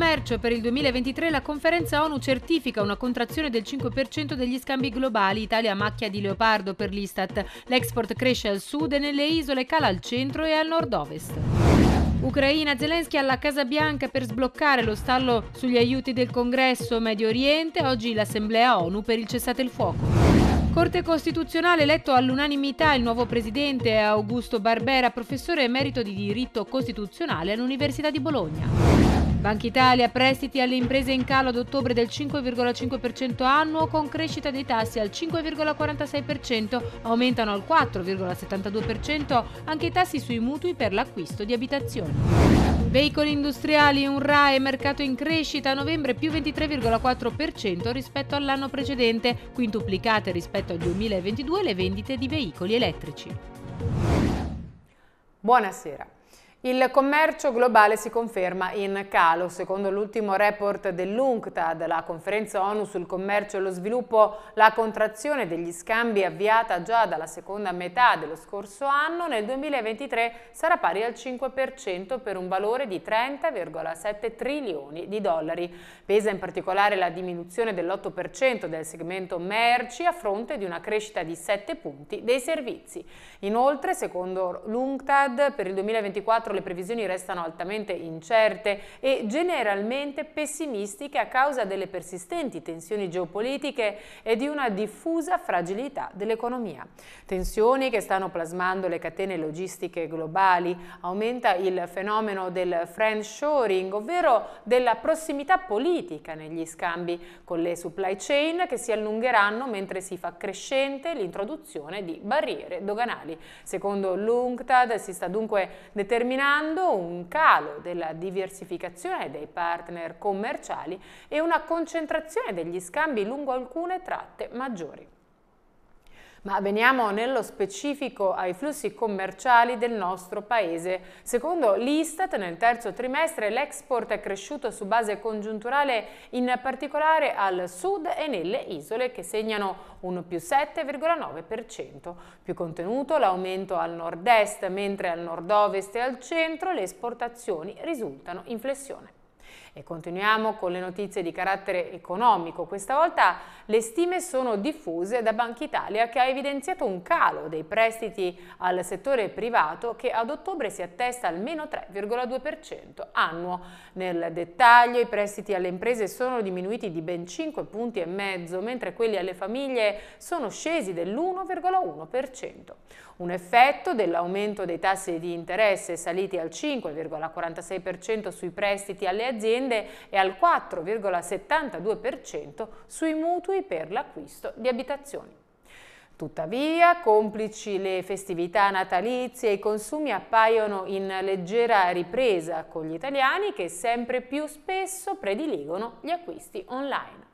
commercio per il 2023 la conferenza ONU certifica una contrazione del 5% degli scambi globali. Italia macchia di leopardo per l'Istat. L'export cresce al sud e nelle isole cala al centro e al nord-ovest. Ucraina, Zelensky alla Casa Bianca per sbloccare lo stallo sugli aiuti del congresso Medio Oriente, oggi l'Assemblea ONU per il cessate il fuoco. Corte Costituzionale eletto all'unanimità il nuovo presidente Augusto Barbera, professore emerito di diritto costituzionale all'Università di Bologna. Banca Italia, prestiti alle imprese in calo ad ottobre del 5,5% annuo con crescita dei tassi al 5,46%, aumentano al 4,72% anche i tassi sui mutui per l'acquisto di abitazioni. Veicoli industriali, un RAE mercato in crescita a novembre più 23,4% rispetto all'anno precedente, quintuplicate rispetto al 2022 le vendite di veicoli elettrici. Buonasera. Il commercio globale si conferma in calo. Secondo l'ultimo report dell'UNCTAD, la conferenza ONU sul commercio e lo sviluppo, la contrazione degli scambi avviata già dalla seconda metà dello scorso anno nel 2023 sarà pari al 5% per un valore di 30,7 trilioni di dollari. Pesa in particolare la diminuzione dell'8% del segmento merci a fronte di una crescita di 7 punti dei servizi. Inoltre, secondo l'UNCTAD, per il 2024 2024 le previsioni restano altamente incerte e generalmente pessimistiche a causa delle persistenti tensioni geopolitiche e di una diffusa fragilità dell'economia. Tensioni che stanno plasmando le catene logistiche globali, aumenta il fenomeno del friend shoring, ovvero della prossimità politica negli scambi con le supply chain che si allungheranno mentre si fa crescente l'introduzione di barriere doganali. Secondo l'UNCTAD si sta dunque determinando determinando un calo della diversificazione dei partner commerciali e una concentrazione degli scambi lungo alcune tratte maggiori. Ma veniamo nello specifico ai flussi commerciali del nostro paese. Secondo l'Istat, nel terzo trimestre l'export è cresciuto su base congiunturale in particolare al sud e nelle isole che segnano un più 7,9%. Più contenuto l'aumento al nord-est, mentre al nord-ovest e al centro le esportazioni risultano in flessione. E continuiamo con le notizie di carattere economico. Questa volta le stime sono diffuse da Banca Italia che ha evidenziato un calo dei prestiti al settore privato che ad ottobre si attesta al meno 3,2% annuo. Nel dettaglio i prestiti alle imprese sono diminuiti di ben 5 punti e mezzo, mentre quelli alle famiglie sono scesi dell'1,1%. Un effetto dell'aumento dei tassi di interesse saliti al 5,46% sui prestiti alle aziende aziende e al 4,72% sui mutui per l'acquisto di abitazioni. Tuttavia, complici le festività natalizie, i consumi appaiono in leggera ripresa con gli italiani che sempre più spesso prediligono gli acquisti online.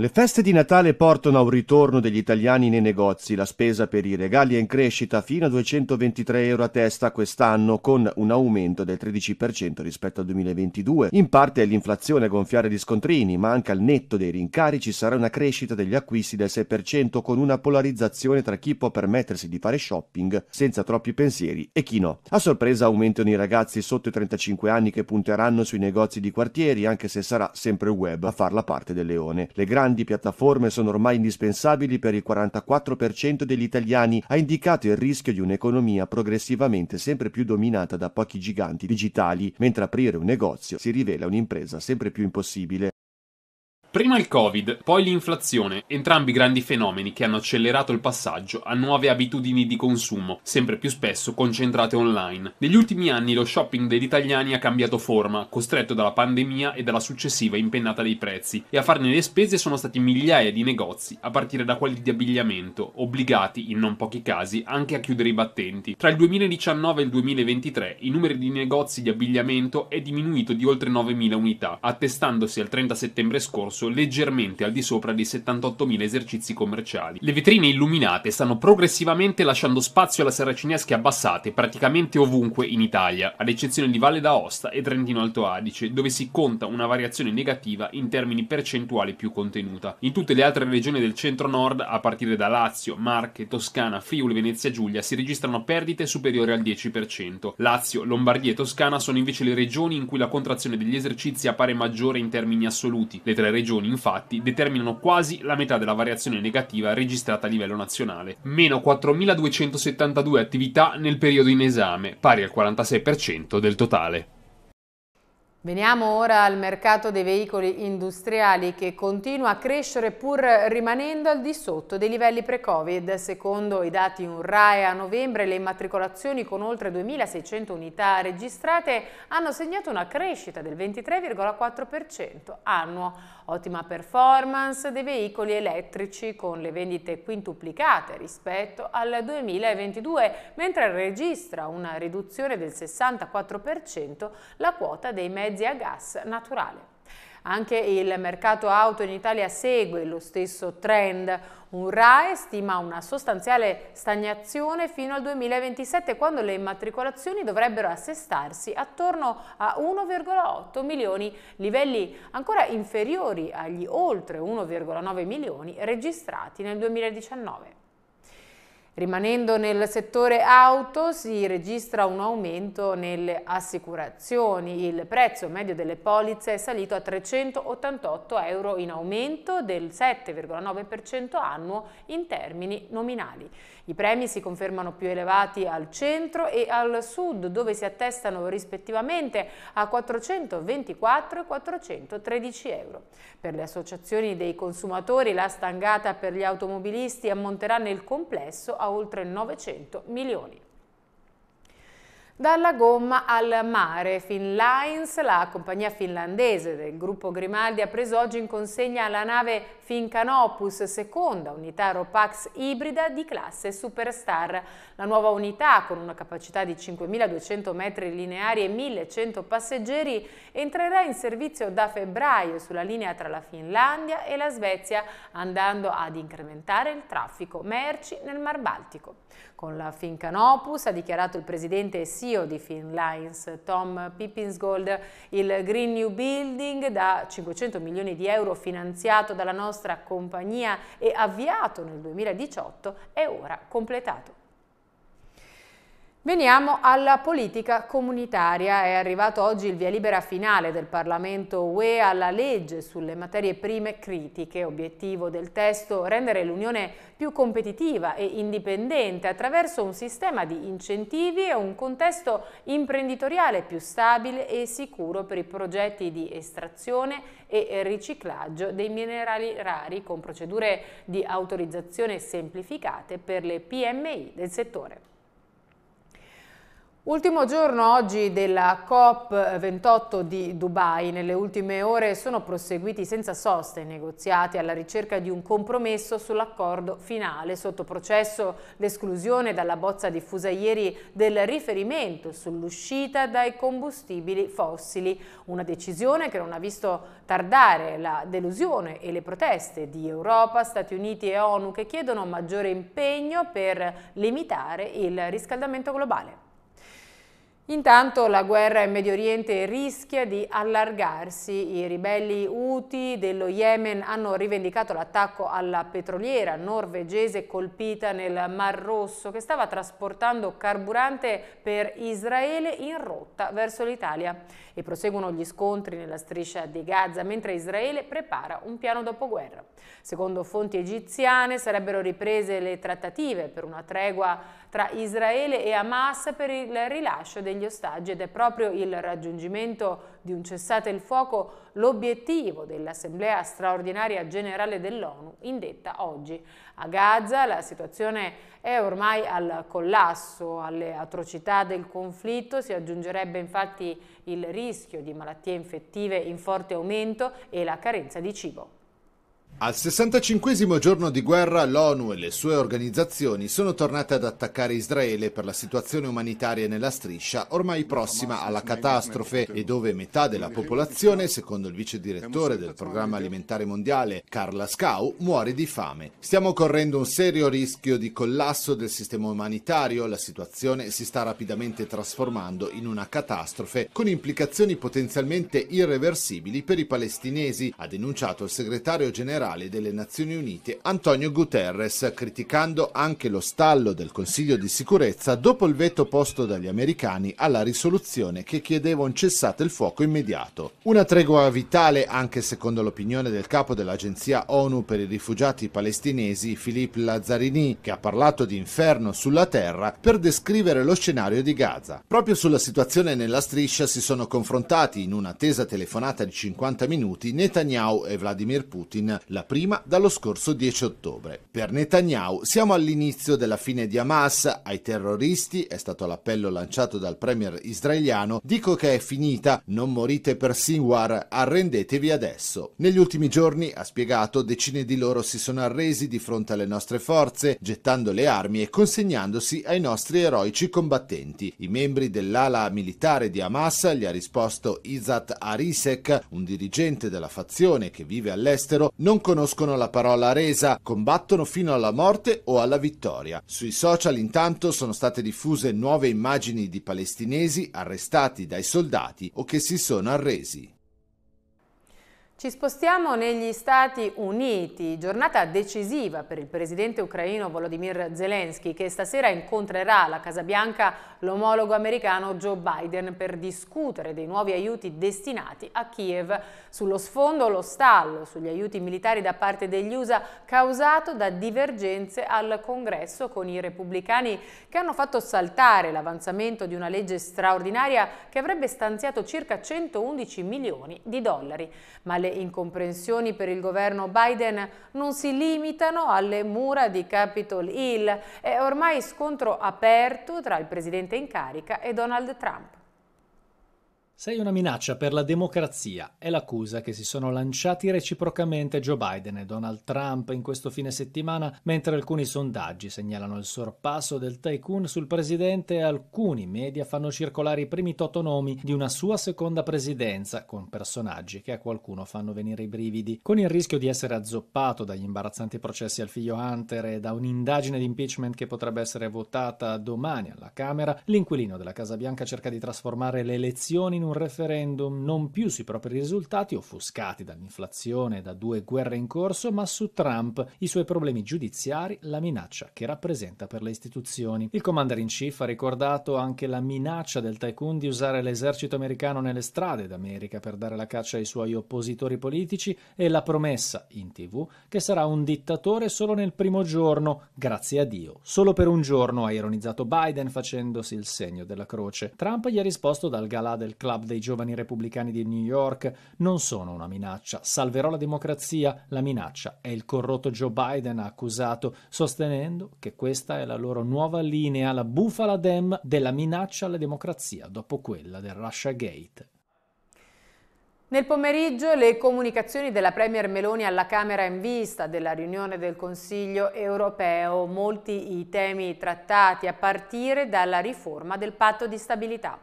Le feste di Natale portano a un ritorno degli italiani nei negozi. La spesa per i regali è in crescita fino a 223 euro a testa quest'anno, con un aumento del 13% rispetto al 2022. In parte è l'inflazione a gonfiare gli scontrini, ma anche al netto dei rincari ci sarà una crescita degli acquisti del 6%, con una polarizzazione tra chi può permettersi di fare shopping senza troppi pensieri e chi no. A sorpresa aumentano i ragazzi sotto i 35 anni che punteranno sui negozi di quartieri, anche se sarà sempre il web a far la parte del leone. Le grandi grandi piattaforme sono ormai indispensabili per il 44% degli italiani, ha indicato il rischio di un'economia progressivamente sempre più dominata da pochi giganti digitali, mentre aprire un negozio si rivela un'impresa sempre più impossibile. Prima il Covid, poi l'inflazione, entrambi grandi fenomeni che hanno accelerato il passaggio a nuove abitudini di consumo, sempre più spesso concentrate online. Negli ultimi anni lo shopping degli italiani ha cambiato forma, costretto dalla pandemia e dalla successiva impennata dei prezzi, e a farne le spese sono stati migliaia di negozi, a partire da quelli di abbigliamento, obbligati, in non pochi casi, anche a chiudere i battenti. Tra il 2019 e il 2023 il numero di negozi di abbigliamento è diminuito di oltre 9.000 unità, attestandosi al 30 settembre scorso corso leggermente al di sopra dei 78.000 esercizi commerciali. Le vetrine illuminate stanno progressivamente lasciando spazio alla saracinesche abbassate praticamente ovunque in Italia, ad eccezione di Valle d'Aosta e Trentino Alto Adige, dove si conta una variazione negativa in termini percentuali più contenuta. In tutte le altre regioni del centro-nord, a partire da Lazio, Marche, Toscana, Friuli, Venezia Giulia, si registrano perdite superiori al 10%. Lazio, Lombardia e Toscana sono invece le regioni in cui la contrazione degli esercizi appare maggiore in termini assoluti. Le tre regioni regioni, infatti, determinano quasi la metà della variazione negativa registrata a livello nazionale, meno 4.272 attività nel periodo in esame, pari al 46% del totale. Veniamo ora al mercato dei veicoli industriali che continua a crescere pur rimanendo al di sotto dei livelli pre-Covid. Secondo i dati UNRAE a novembre le immatricolazioni con oltre 2.600 unità registrate hanno segnato una crescita del 23,4% annuo. Ottima performance dei veicoli elettrici con le vendite quintuplicate rispetto al 2022, mentre registra una riduzione del 64% la quota dei mezzi a gas naturale. Anche il mercato auto in Italia segue lo stesso trend. Un RAE stima una sostanziale stagnazione fino al 2027 quando le immatricolazioni dovrebbero assestarsi attorno a 1,8 milioni, livelli ancora inferiori agli oltre 1,9 milioni registrati nel 2019. Rimanendo nel settore auto si registra un aumento nelle assicurazioni. Il prezzo medio delle polizze è salito a 388 euro in aumento del 7,9% annuo in termini nominali. I premi si confermano più elevati al centro e al sud dove si attestano rispettivamente a 424 e 413 euro. Per le associazioni dei consumatori la stangata per gli automobilisti ammonterà nel complesso a oltre 900 milioni. Dalla gomma al mare, Finlines, la compagnia finlandese del gruppo Grimaldi, ha preso oggi in consegna la nave Fincanopus, seconda unità Ropax ibrida di classe Superstar. La nuova unità, con una capacità di 5.200 metri lineari e 1.100 passeggeri, entrerà in servizio da febbraio sulla linea tra la Finlandia e la Svezia, andando ad incrementare il traffico merci nel Mar Baltico. Con la Fincanopus ha dichiarato il presidente e CEO di Finlines Tom Pippinsgold il Green New Building da 500 milioni di euro finanziato dalla nostra compagnia e avviato nel 2018 è ora completato. Veniamo alla politica comunitaria. È arrivato oggi il via libera finale del Parlamento UE alla legge sulle materie prime critiche. Obiettivo del testo rendere l'Unione più competitiva e indipendente attraverso un sistema di incentivi e un contesto imprenditoriale più stabile e sicuro per i progetti di estrazione e riciclaggio dei minerali rari con procedure di autorizzazione semplificate per le PMI del settore. Ultimo giorno oggi della COP28 di Dubai. Nelle ultime ore sono proseguiti senza sosta i negoziati alla ricerca di un compromesso sull'accordo finale. Sotto processo l'esclusione dalla bozza diffusa ieri del riferimento sull'uscita dai combustibili fossili. Una decisione che non ha visto tardare la delusione e le proteste di Europa, Stati Uniti e ONU che chiedono maggiore impegno per limitare il riscaldamento globale. Intanto la guerra in Medio Oriente rischia di allargarsi. I ribelli Houthi dello Yemen hanno rivendicato l'attacco alla petroliera norvegese colpita nel Mar Rosso che stava trasportando carburante per Israele in rotta verso l'Italia e proseguono gli scontri nella striscia di Gaza mentre Israele prepara un piano dopoguerra. Secondo fonti egiziane sarebbero riprese le trattative per una tregua tra Israele e Hamas per il rilascio degli ostaggi ed è proprio il raggiungimento di un cessate il fuoco l'obiettivo dell'Assemblea straordinaria generale dell'ONU indetta oggi. A Gaza la situazione è ormai al collasso, alle atrocità del conflitto si aggiungerebbe infatti il rischio di malattie infettive in forte aumento e la carenza di cibo. Al 65 giorno di guerra l'ONU e le sue organizzazioni sono tornate ad attaccare Israele per la situazione umanitaria nella striscia ormai prossima alla catastrofe e dove metà della popolazione, secondo il vice direttore del programma alimentare mondiale Carla Scau, muore di fame. Stiamo correndo un serio rischio di collasso del sistema umanitario, la situazione si sta rapidamente trasformando in una catastrofe con implicazioni potenzialmente irreversibili per i palestinesi, ha denunciato il segretario generale generale delle Nazioni Unite Antonio Guterres, criticando anche lo stallo del Consiglio di sicurezza dopo il veto posto dagli americani alla risoluzione che chiedeva un cessate il fuoco immediato. Una tregua vitale anche secondo l'opinione del capo dell'Agenzia ONU per i rifugiati palestinesi Philippe Lazzarini, che ha parlato di inferno sulla terra per descrivere lo scenario di Gaza. Proprio sulla situazione nella striscia si sono confrontati in un'attesa telefonata di 50 minuti Netanyahu e Vladimir Putin, la la prima dallo scorso 10 ottobre. Per Netanyahu siamo all'inizio della fine di Hamas, ai terroristi è stato l'appello lanciato dal premier israeliano, dico che è finita, non morite per Sinwar, arrendetevi adesso. Negli ultimi giorni, ha spiegato, decine di loro si sono arresi di fronte alle nostre forze, gettando le armi e consegnandosi ai nostri eroici combattenti. I membri dell'ala militare di Hamas gli ha risposto Izat Arisek, un dirigente della fazione che vive all'estero, non conoscono la parola resa, combattono fino alla morte o alla vittoria. Sui social intanto sono state diffuse nuove immagini di palestinesi arrestati dai soldati o che si sono arresi. Ci spostiamo negli Stati Uniti, giornata decisiva per il presidente ucraino Volodymyr Zelensky che stasera incontrerà alla Casa Bianca l'omologo americano Joe Biden per discutere dei nuovi aiuti destinati a Kiev. Sullo sfondo lo stallo sugli aiuti militari da parte degli USA causato da divergenze al congresso con i repubblicani che hanno fatto saltare l'avanzamento di una legge straordinaria che avrebbe stanziato circa 111 milioni di dollari. Ma le le incomprensioni per il governo Biden non si limitano alle mura di Capitol Hill. È ormai scontro aperto tra il presidente in carica e Donald Trump. Sei una minaccia per la democrazia, è l'accusa che si sono lanciati reciprocamente Joe Biden e Donald Trump in questo fine settimana, mentre alcuni sondaggi segnalano il sorpasso del tycoon sul presidente e alcuni media fanno circolare i primi totonomi di una sua seconda presidenza, con personaggi che a qualcuno fanno venire i brividi, con il rischio di essere azzoppato dagli imbarazzanti processi al figlio Hunter e da un'indagine di impeachment che potrebbe essere votata domani alla Camera, l'inquilino della Casa Bianca cerca di trasformare le elezioni in un referendum non più sui propri risultati offuscati dall'inflazione e da due guerre in corso, ma su Trump, i suoi problemi giudiziari, la minaccia che rappresenta per le istituzioni. Il commander in chief ha ricordato anche la minaccia del tycoon di usare l'esercito americano nelle strade d'America per dare la caccia ai suoi oppositori politici e la promessa in tv che sarà un dittatore solo nel primo giorno, grazie a Dio. Solo per un giorno ha ironizzato Biden facendosi il segno della croce. Trump gli ha risposto dal galà del club club dei giovani repubblicani di New York non sono una minaccia. Salverò la democrazia, la minaccia è il corrotto Joe Biden, ha accusato, sostenendo che questa è la loro nuova linea, la bufala dem della minaccia alla democrazia dopo quella del Russia Gate. Nel pomeriggio le comunicazioni della Premier Meloni alla Camera in vista della riunione del Consiglio europeo, molti i temi trattati a partire dalla riforma del patto di stabilità.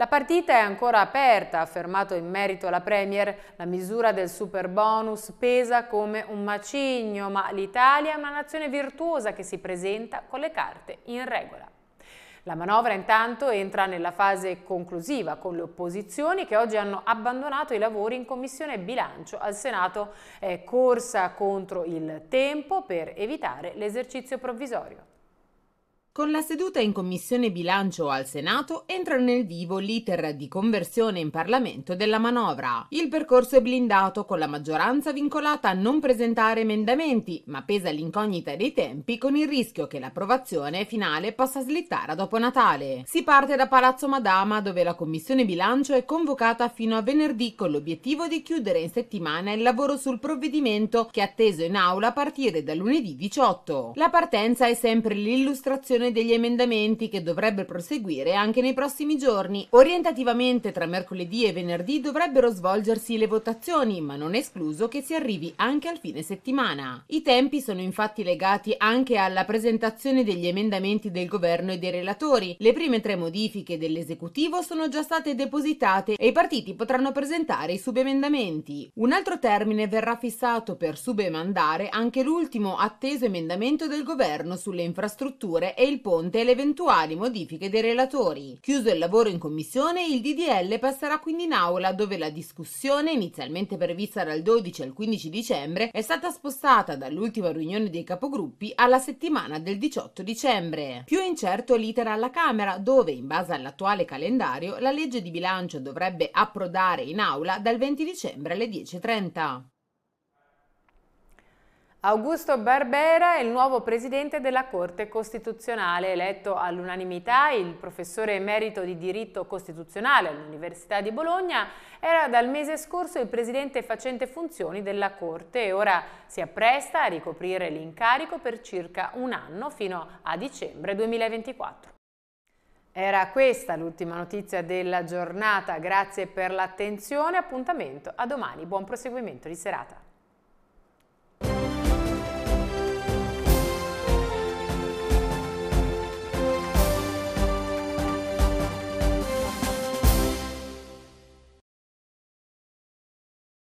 La partita è ancora aperta, ha affermato in merito la Premier. La misura del super bonus pesa come un macigno, ma l'Italia è una nazione virtuosa che si presenta con le carte in regola. La manovra intanto entra nella fase conclusiva con le opposizioni che oggi hanno abbandonato i lavori in commissione bilancio. Al Senato è corsa contro il tempo per evitare l'esercizio provvisorio. Con la seduta in Commissione Bilancio al Senato entra nel vivo l'iter di conversione in Parlamento della manovra. Il percorso è blindato con la maggioranza vincolata a non presentare emendamenti, ma pesa l'incognita dei tempi con il rischio che l'approvazione finale possa slittare a dopo Natale. Si parte da Palazzo Madama dove la Commissione Bilancio è convocata fino a venerdì con l'obiettivo di chiudere in settimana il lavoro sul provvedimento che è atteso in aula a partire da lunedì 18. La partenza è sempre l'illustrazione l'esame degli emendamenti che dovrebbe proseguire anche nei prossimi giorni. Orientativamente tra mercoledì e venerdì dovrebbero svolgersi le votazioni, ma non è escluso che si arrivi anche al fine settimana. I tempi sono infatti legati anche alla presentazione degli emendamenti del governo e dei relatori. Le prime tre modifiche dell'esecutivo sono già state depositate e i partiti potranno presentare i subemendamenti. Un altro termine verrà fissato per subemandare anche l'ultimo atteso emendamento del governo sulle infrastrutture e il ponte e le eventuali modifiche dei relatori. Chiuso il lavoro in commissione, il DDL passerà quindi in aula dove la discussione, inizialmente prevista dal 12 al 15 dicembre, è stata spostata dall'ultima riunione dei capogruppi alla settimana del 18 dicembre. Più incerto l'iter alla Camera, dove, in base all'attuale calendario, la legge di bilancio dovrebbe approdare in aula dal 20 dicembre alle 10.30. Augusto Barbera è il nuovo presidente della Corte Costituzionale, eletto all'unanimità, il professore emerito di diritto costituzionale all'Università di Bologna, era dal mese scorso il presidente facente funzioni della Corte e ora si appresta a ricoprire l'incarico per circa un anno fino a dicembre 2024. Era questa l'ultima notizia della giornata, grazie per l'attenzione, appuntamento a domani, buon proseguimento di serata.